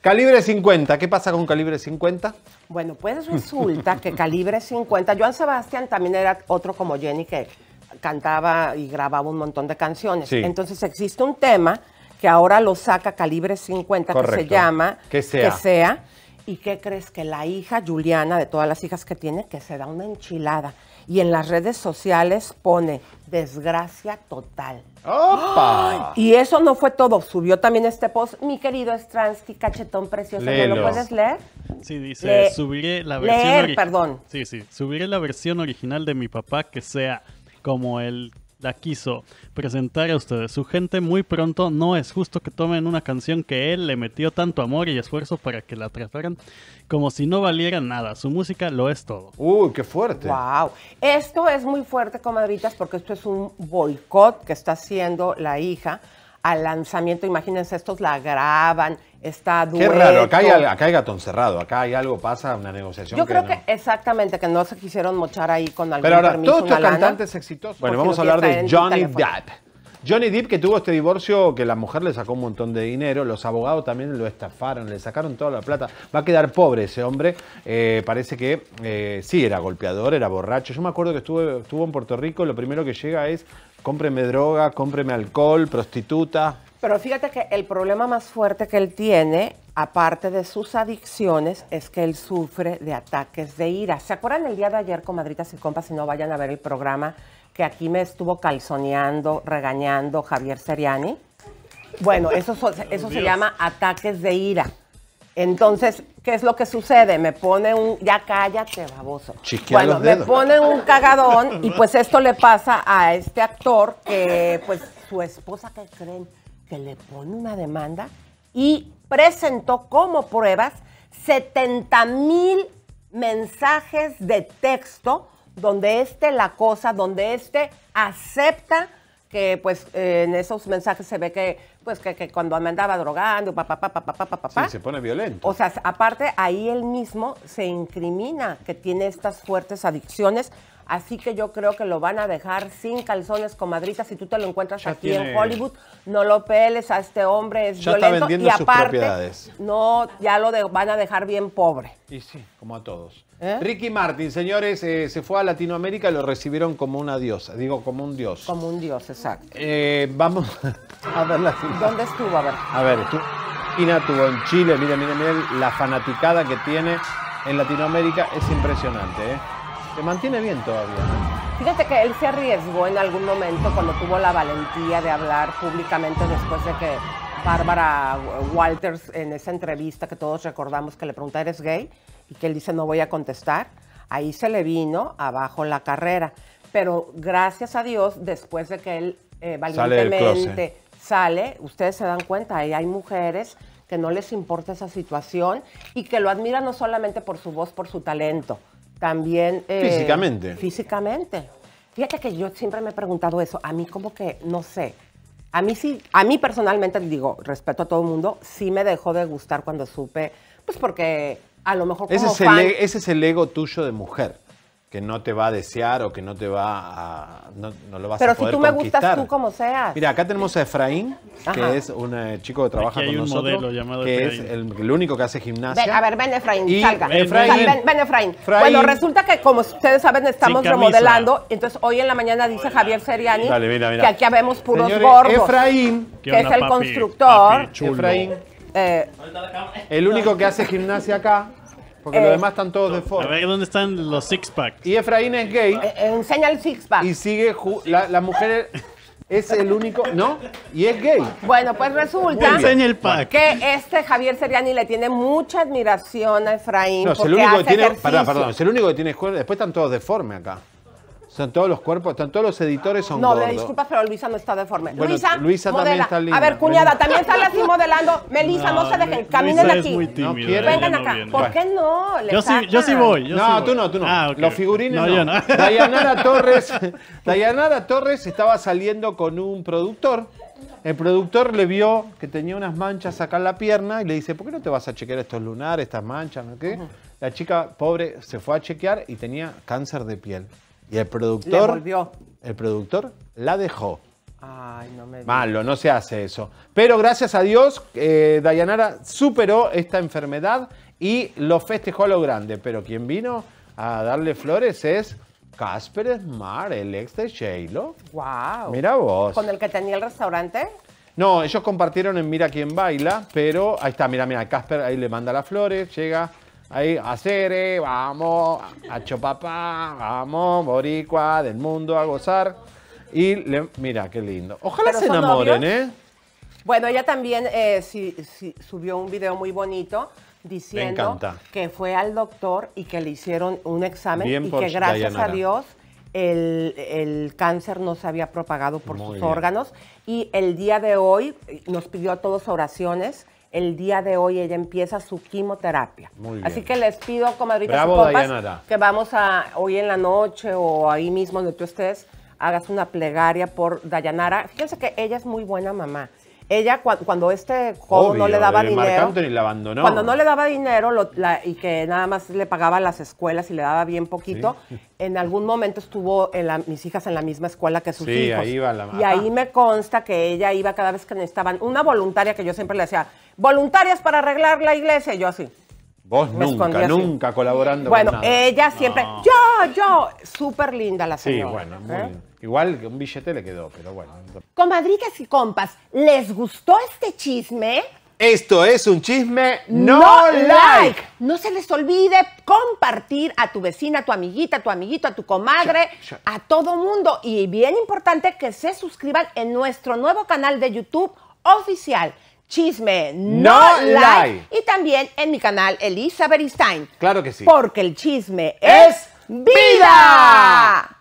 Calibre 50, ¿qué pasa con calibre 50? Bueno, pues resulta que calibre 50, Joan Sebastián también era otro como Jenny que cantaba y grababa un montón de canciones. Entonces existe un tema que ahora lo saca calibre 50 que se llama Que sea. Que sea ¿Y qué crees? Que la hija Juliana, de todas las hijas que tiene, que se da una enchilada y en las redes sociales pone desgracia total. ¡Opa! Y eso no fue todo. Subió también este post. Mi querido Stransky, cachetón precioso. ¿No lo puedes leer? Sí, dice, subiré la versión... perdón. Sí, sí. Subiré la versión original de mi papá que sea como el la quiso presentar a ustedes. Su gente muy pronto no es justo que tomen una canción que él le metió tanto amor y esfuerzo para que la trataran como si no valiera nada. Su música lo es todo. ¡Uy, qué fuerte! ¡Wow! Esto es muy fuerte, comadritas, porque esto es un boicot que está haciendo la hija al lanzamiento. Imagínense, estos la graban, está duro Qué raro, acá hay, acá cerrado acá hay algo, pasa una negociación. Yo creo que exactamente, que no se quisieron mochar ahí con algún Pero ahora, todos estos cantantes exitosos. Bueno, vamos a hablar de Johnny Depp. Johnny Depp que tuvo este divorcio, que la mujer le sacó un montón de dinero, los abogados también lo estafaron, le sacaron toda la plata. Va a quedar pobre ese hombre. Eh, parece que eh, sí, era golpeador, era borracho. Yo me acuerdo que estuve, estuvo en Puerto Rico, lo primero que llega es cómpreme droga, cómpreme alcohol, prostituta. Pero fíjate que el problema más fuerte que él tiene, aparte de sus adicciones, es que él sufre de ataques de ira. ¿Se acuerdan el día de ayer, comadritas y compas, si no vayan a ver el programa que aquí me estuvo calzoneando, regañando Javier Seriani? Bueno, eso, eso se llama ataques de ira. Entonces, ¿qué es lo que sucede? Me pone un, ya cállate, baboso. Chiquea bueno, me pone un cagadón y pues esto le pasa a este actor que pues su esposa que creen que le pone una demanda y presentó como pruebas 70 mil mensajes de texto donde este la cosa, donde este acepta que pues en esos mensajes se ve que pues que, cuando me andaba drogando, papá, papá, papá, papá, papá. Sí, se pone violento. O sea, aparte ahí él mismo se incrimina que tiene estas fuertes adicciones. Así que yo creo que lo van a dejar sin calzones, comadrita. Si tú te lo encuentras aquí en Hollywood, no lo peles a este hombre, es ya y aparte, no, ya lo van a dejar bien pobre. Y sí, como a todos. ¿Eh? Ricky Martin, señores, eh, se fue a Latinoamérica y lo recibieron como una diosa. Digo, como un dios. Como un dios, exacto. Eh, vamos a ver la ¿Dónde estuvo? A ver. A ver, estuvo tuvo en Chile, mira, mira, mira la fanaticada que tiene en Latinoamérica, es impresionante. ¿eh? Se mantiene bien todavía. Fíjate que él se arriesgó en algún momento cuando tuvo la valentía de hablar públicamente después de que Bárbara Walters en esa entrevista que todos recordamos que le pregunta, ¿eres gay? Y que él dice, no voy a contestar. Ahí se le vino abajo la carrera. Pero gracias a Dios, después de que él eh, valientemente sale, ustedes se dan cuenta, ahí hay mujeres que no les importa esa situación y que lo admiran no solamente por su voz, por su talento, también... Eh, físicamente. Físicamente. Fíjate que yo siempre me he preguntado eso, a mí como que, no sé, a mí sí, a mí personalmente, digo, respeto a todo el mundo, sí me dejó de gustar cuando supe, pues porque a lo mejor es e, ese es el ego tuyo de mujer que no te va a desear o que no te va a. No, lo vas a poder si tú me gustas tú como seas. Mira, acá tenemos a Efraín, que es un eh, chico que trabaja con nosotros. que es el, único que hace gimnasia. a ver, ven Efraín, y salga. Ven, Efraín. Ven, Efraín. Bueno, resulta que como ustedes saben, estamos remodelando. Entonces hoy en la mañana dice Javier Seriani que aquí habemos puros Señores, gordos. Efraín, que es el constructor. Efraín. Eh, el único que hace gimnasia acá porque los eh, demás están todos de forma. A ver dónde están los six packs. Y Efraín es gay. Eh, eh, enseña el six pack. Y sigue. La, la mujer es el único, ¿no? Y es gay. Bueno, pues resulta que este Javier Seriani le tiene mucha admiración a Efraín. No, es el único que tiene, perdón, perdón, es el único que tiene escuela. Después están todos deforme acá. Son todos los cuerpos, están todos los editores son No, gordos. disculpas, pero Luisa no está deforme. Luisa, Luisa también está linda. A ver, cuñada, también está así modelando. Melisa, no, se dejen, caminen Luisa aquí. Es muy tímida, ¿eh? Vengan acá. ¿Por qué no? yo, sí, yo sí voy. Yo no, sí tú no, tú no. Ah, los figurines no. Yo Dayanara Torres, Dayanara Torres estaba saliendo con un productor. El productor le vio que tenía unas manchas acá en la pierna y le dice, ¿por qué no te vas a chequear estos lunares, estas manchas? ¿no? ¿Qué? La chica pobre se fue a chequear y tenía cáncer de piel. Y el productor. El productor la dejó. Ay, no me Malo, no se hace eso. Pero gracias a Dios, eh, Dayanara superó esta enfermedad y lo festejó a lo grande. Pero quien vino a darle flores es Casper Smart, el ex de Shaylo. ¡Wow! Mira vos. ¿Con el que tenía el restaurante? No, ellos compartieron en Mira quién baila, pero ahí está, mira, mira, Casper ahí le manda las flores, llega. Ahí, Cere, vamos, a papá, vamos, boricua, del mundo a gozar. Y mira, qué lindo. Ojalá se enamoren, ¿eh? Bueno, ella también eh, subió un video muy bonito diciendo que fue al doctor y que le hicieron un examen y que gracias a Dios el, cáncer no se había propagado por sus órganos. Y el día de hoy eh, nos pidió a todos oraciones el día de hoy ella empieza su quimioterapia. Muy bien. Así que les pido, comadritas y que vamos a hoy en la noche o ahí mismo donde tú estés, hagas una plegaria por Dayanara. Fíjense que ella es muy buena mamá ella cuando este joven no le daba dinero. Cuando no le daba dinero y que nada más le pagaba las escuelas y le daba bien poquito, en algún momento estuvo mis hijas en la misma escuela que sus sí, hijos. Y ahí me consta que ella iba cada vez que necesitaban una voluntaria que yo siempre le decía, voluntarias para arreglar la iglesia, y yo así. Vos nunca, nunca colaborando. Bueno, con nada. ella siempre, yo, yo, súper linda la señora. Sí, bueno, muy ¿eh? Igual que un billete le quedó, pero bueno. Comadritas y compas, ¿les gustó este chisme? Esto es un chisme no, like. No se les olvide compartir a tu vecina, a tu amiguita, a tu amiguito, a tu comadre, a todo mundo. Y bien importante que se suscriban en nuestro nuevo canal de YouTube oficial. Chisme no, like. Y también en mi canal Elisa Stein. Claro que sí. Porque el chisme es vida.